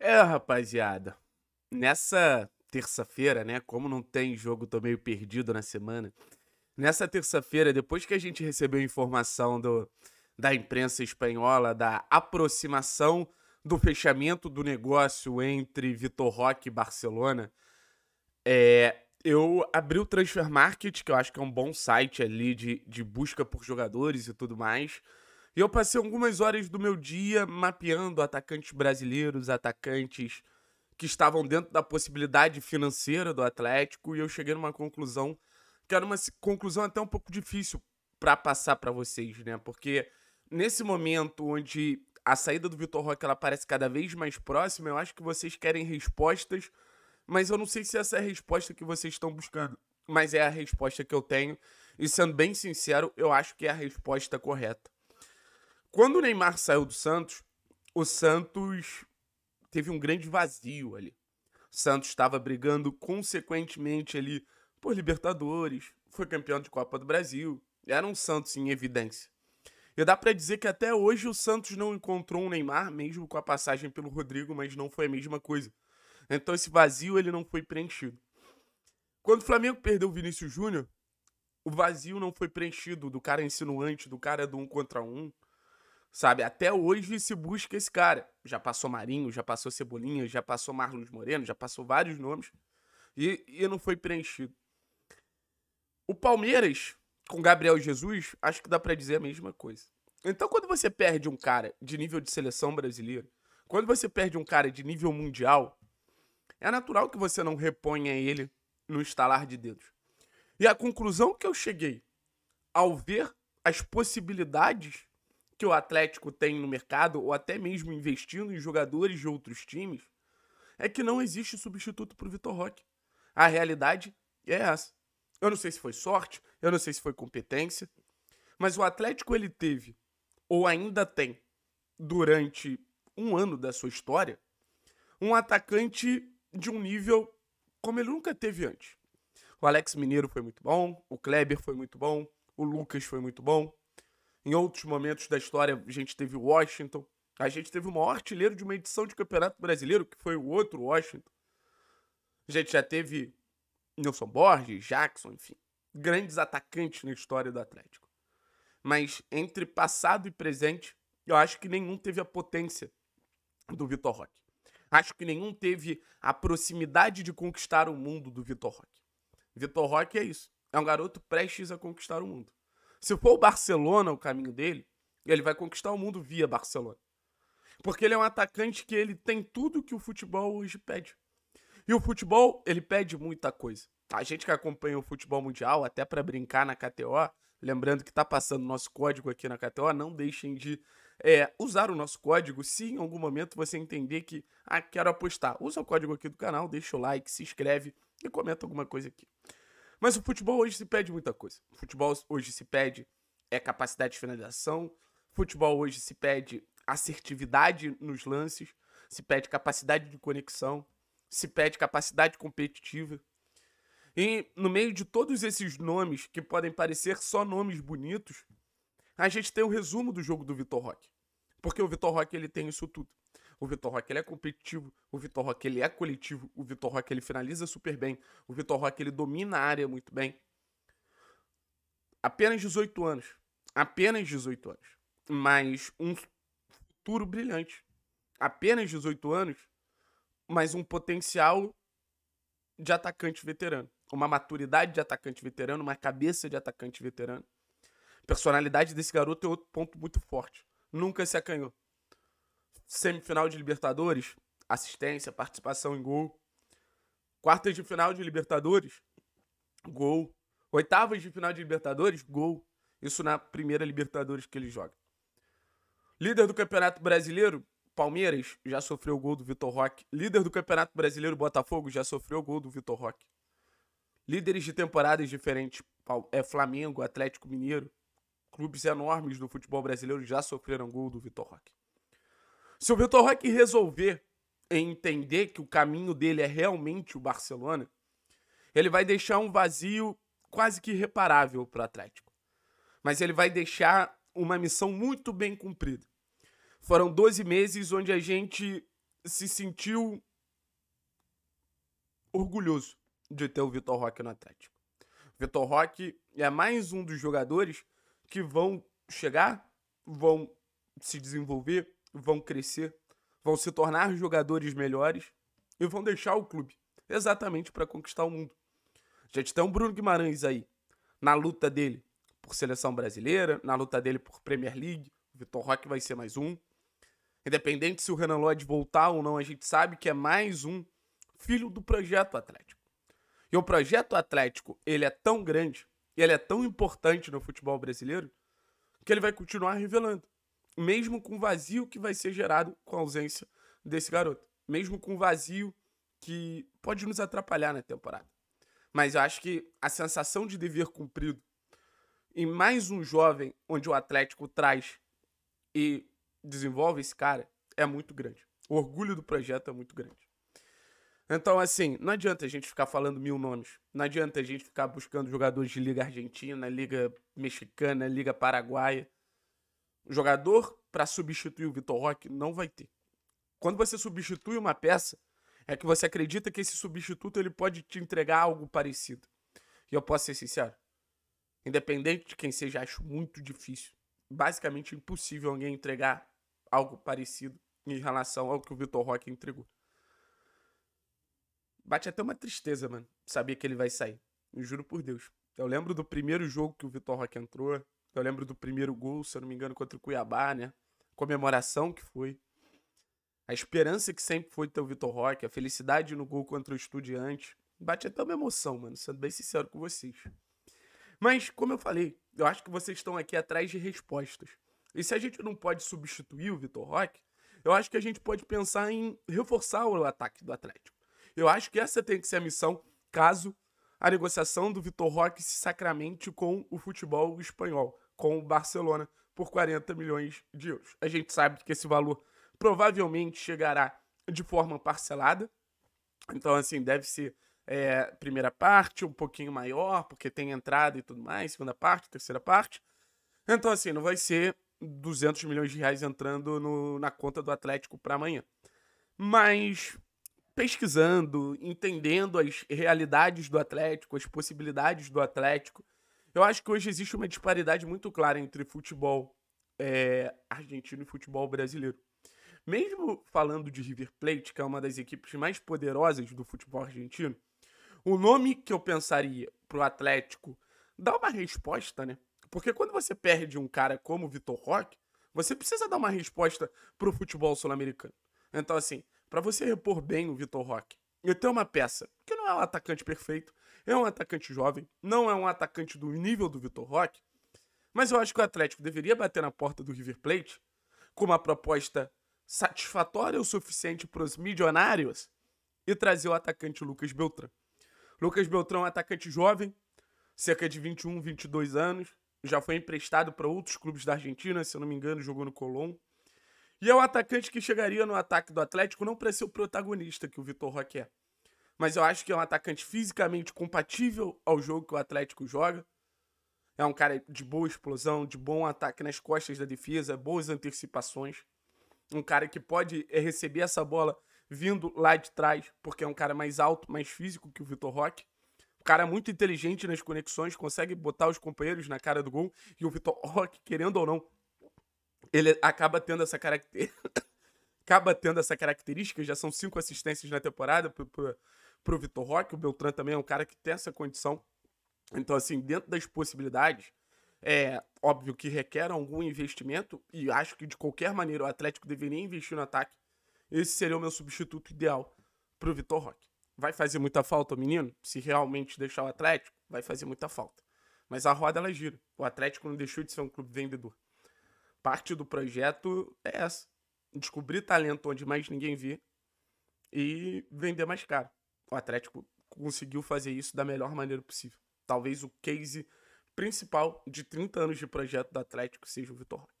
É, rapaziada. Nessa terça-feira, né? Como não tem jogo, tô meio perdido na semana. Nessa terça-feira, depois que a gente recebeu informação do, da imprensa espanhola da aproximação do fechamento do negócio entre Vitor Roque e Barcelona, é, eu abri o Transfer Market, que eu acho que é um bom site ali de, de busca por jogadores e tudo mais. E eu passei algumas horas do meu dia mapeando atacantes brasileiros, atacantes que estavam dentro da possibilidade financeira do Atlético, e eu cheguei numa conclusão que era uma conclusão até um pouco difícil para passar para vocês, né? Porque nesse momento onde a saída do Vitor Roque ela parece cada vez mais próxima, eu acho que vocês querem respostas, mas eu não sei se essa é a resposta que vocês estão buscando, mas é a resposta que eu tenho, e sendo bem sincero, eu acho que é a resposta correta. Quando o Neymar saiu do Santos, o Santos teve um grande vazio ali. O Santos estava brigando consequentemente ali por Libertadores, foi campeão de Copa do Brasil, era um Santos em evidência. E dá para dizer que até hoje o Santos não encontrou um Neymar, mesmo com a passagem pelo Rodrigo, mas não foi a mesma coisa. Então esse vazio ele não foi preenchido. Quando o Flamengo perdeu o Vinícius Júnior, o vazio não foi preenchido do cara insinuante, do cara do um contra um. Sabe, até hoje se busca esse cara. Já passou Marinho, já passou Cebolinha, já passou Marlos Moreno, já passou vários nomes e, e não foi preenchido. O Palmeiras, com Gabriel Jesus, acho que dá para dizer a mesma coisa. Então, quando você perde um cara de nível de seleção brasileira, quando você perde um cara de nível mundial, é natural que você não reponha ele no estalar de dedos. E a conclusão que eu cheguei ao ver as possibilidades que o Atlético tem no mercado, ou até mesmo investindo em jogadores de outros times, é que não existe substituto para o Vitor Roque. A realidade é essa. Eu não sei se foi sorte, eu não sei se foi competência, mas o Atlético ele teve, ou ainda tem, durante um ano da sua história, um atacante de um nível como ele nunca teve antes. O Alex Mineiro foi muito bom, o Kleber foi muito bom, o Lucas foi muito bom, em outros momentos da história, a gente teve Washington. A gente teve o maior artilheiro de uma edição de Campeonato Brasileiro, que foi o outro Washington. A gente já teve Nelson Borges, Jackson, enfim, grandes atacantes na história do Atlético. Mas entre passado e presente, eu acho que nenhum teve a potência do Vitor Roque. Acho que nenhum teve a proximidade de conquistar o mundo do Vitor Roque. Vitor Roque é isso. É um garoto prestes a conquistar o mundo. Se for o Barcelona o caminho dele, ele vai conquistar o mundo via Barcelona. Porque ele é um atacante que ele tem tudo que o futebol hoje pede. E o futebol, ele pede muita coisa. A gente que acompanha o futebol mundial, até para brincar na KTO, lembrando que está passando nosso código aqui na KTO, não deixem de é, usar o nosso código se em algum momento você entender que, ah, quero apostar. Usa o código aqui do canal, deixa o like, se inscreve e comenta alguma coisa aqui. Mas o futebol hoje se pede muita coisa. O futebol hoje se pede é capacidade de finalização. O futebol hoje se pede assertividade nos lances, se pede capacidade de conexão, se pede capacidade competitiva. E no meio de todos esses nomes que podem parecer só nomes bonitos, a gente tem o um resumo do jogo do Vitor Roque. Porque o Vitor Roque ele tem isso tudo. O Vitor Roque ele é competitivo, o Vitor Roque ele é coletivo, o Vitor Roque ele finaliza super bem, o Vitor Roque ele domina a área muito bem. Apenas 18 anos, apenas 18 anos, mas um futuro brilhante. Apenas 18 anos, mas um potencial de atacante veterano, uma maturidade de atacante veterano, uma cabeça de atacante veterano. A personalidade desse garoto é outro ponto muito forte. Nunca se acanhou. Semifinal de Libertadores, assistência, participação em gol. Quartas de final de Libertadores, gol. Oitavas de final de Libertadores, gol. Isso na primeira Libertadores que ele joga. Líder do Campeonato Brasileiro, Palmeiras, já sofreu o gol do Vitor Roque. Líder do Campeonato Brasileiro, Botafogo, já sofreu o gol do Vitor Roque. Líderes de temporadas diferentes, é Flamengo, Atlético Mineiro, clubes enormes do futebol brasileiro já sofreram gol do Vitor Roque. Se o Vitor Roque resolver entender que o caminho dele é realmente o Barcelona, ele vai deixar um vazio quase que irreparável para o Atlético. Mas ele vai deixar uma missão muito bem cumprida. Foram 12 meses onde a gente se sentiu orgulhoso de ter o Vitor Roque no Atlético. Vitor Roque é mais um dos jogadores que vão chegar, vão se desenvolver, vão crescer, vão se tornar jogadores melhores e vão deixar o clube exatamente para conquistar o mundo. A gente tem o Bruno Guimarães aí, na luta dele por seleção brasileira, na luta dele por Premier League, o Vitor Roque vai ser mais um. Independente se o Renan Lodge voltar ou não, a gente sabe que é mais um filho do projeto Atlético. E o projeto Atlético, ele é tão grande, ele é tão importante no futebol brasileiro, que ele vai continuar revelando mesmo com o vazio que vai ser gerado com a ausência desse garoto. Mesmo com o vazio que pode nos atrapalhar na temporada. Mas eu acho que a sensação de dever cumprido em mais um jovem onde o Atlético traz e desenvolve esse cara é muito grande. O orgulho do projeto é muito grande. Então, assim, não adianta a gente ficar falando mil nomes. Não adianta a gente ficar buscando jogadores de Liga Argentina, Liga Mexicana, Liga Paraguaia jogador para substituir o Vitor Roque não vai ter. Quando você substitui uma peça, é que você acredita que esse substituto ele pode te entregar algo parecido. E eu posso ser sincero, independente de quem seja, acho muito difícil, basicamente impossível alguém entregar algo parecido em relação ao que o Vitor Roque entregou. Bate até uma tristeza, mano, saber que ele vai sair. Eu juro por Deus. Eu lembro do primeiro jogo que o Vitor Roque entrou, eu lembro do primeiro gol, se eu não me engano, contra o Cuiabá, né? A comemoração que foi. A esperança que sempre foi ter o Vitor Roque, a felicidade no gol contra o Estudiante. Bate até uma emoção, mano, sendo bem sincero com vocês. Mas, como eu falei, eu acho que vocês estão aqui atrás de respostas. E se a gente não pode substituir o Vitor Roque, eu acho que a gente pode pensar em reforçar o ataque do Atlético. Eu acho que essa tem que ser a missão, caso a negociação do Vitor Roque se sacramente com o futebol espanhol com o Barcelona por 40 milhões de euros. A gente sabe que esse valor provavelmente chegará de forma parcelada. Então, assim, deve ser é, primeira parte um pouquinho maior, porque tem entrada e tudo mais, segunda parte, terceira parte. Então, assim, não vai ser 200 milhões de reais entrando no, na conta do Atlético para amanhã. Mas pesquisando, entendendo as realidades do Atlético, as possibilidades do Atlético, eu acho que hoje existe uma disparidade muito clara entre futebol é, argentino e futebol brasileiro. Mesmo falando de River Plate, que é uma das equipes mais poderosas do futebol argentino, o nome que eu pensaria pro Atlético dá uma resposta, né? Porque quando você perde um cara como Vitor Roque, você precisa dar uma resposta pro futebol sul-americano. Então, assim, para você repor bem o Vitor Roque, eu tenho uma peça que não é o atacante perfeito, é um atacante jovem, não é um atacante do nível do Vitor Roque, mas eu acho que o Atlético deveria bater na porta do River Plate com uma proposta satisfatória o suficiente para os milionários e trazer o atacante Lucas Beltrão. Lucas Beltrão é um atacante jovem, cerca de 21, 22 anos, já foi emprestado para outros clubes da Argentina, se eu não me engano, jogou no Colón. E é o atacante que chegaria no ataque do Atlético não para ser o protagonista que o Vitor Roque é mas eu acho que é um atacante fisicamente compatível ao jogo que o Atlético joga. É um cara de boa explosão, de bom ataque nas costas da defesa, boas antecipações. Um cara que pode é, receber essa bola vindo lá de trás, porque é um cara mais alto, mais físico que o Vitor Roque. Um cara muito inteligente nas conexões, consegue botar os companheiros na cara do gol. E o Vitor Roque, querendo ou não, ele acaba tendo essa característica. acaba tendo essa característica, já são cinco assistências na temporada pro Vitor Roque. O Beltran também é um cara que tem essa condição. Então, assim, dentro das possibilidades, é óbvio que requer algum investimento, e acho que de qualquer maneira o Atlético deveria investir no ataque. Esse seria o meu substituto ideal pro Vitor Roque. Vai fazer muita falta, menino? Se realmente deixar o Atlético, vai fazer muita falta. Mas a roda ela gira. O Atlético não deixou de ser um clube vendedor. Parte do projeto é essa: descobrir talento onde mais ninguém vê e vender mais caro o Atlético conseguiu fazer isso da melhor maneira possível. Talvez o case principal de 30 anos de projeto do Atlético seja o Vitor Roque.